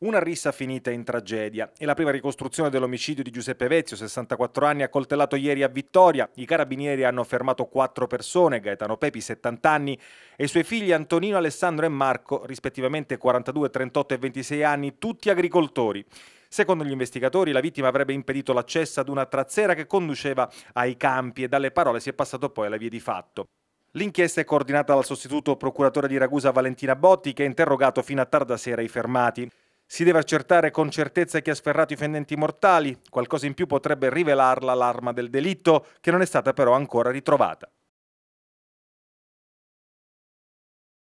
Una rissa finita in tragedia. È la prima ricostruzione dell'omicidio di Giuseppe Vezio, 64 anni, accoltellato ieri a Vittoria. I carabinieri hanno fermato quattro persone, Gaetano Pepi, 70 anni, e i suoi figli Antonino, Alessandro e Marco, rispettivamente 42, 38 e 26 anni, tutti agricoltori. Secondo gli investigatori, la vittima avrebbe impedito l'accesso ad una trazzera che conduceva ai campi e dalle parole si è passato poi alla via di fatto. L'inchiesta è coordinata dal sostituto procuratore di Ragusa Valentina Botti che ha interrogato fino a tarda sera i fermati. Si deve accertare con certezza chi ha sferrato i fendenti mortali, qualcosa in più potrebbe rivelarla l'arma del delitto, che non è stata però ancora ritrovata.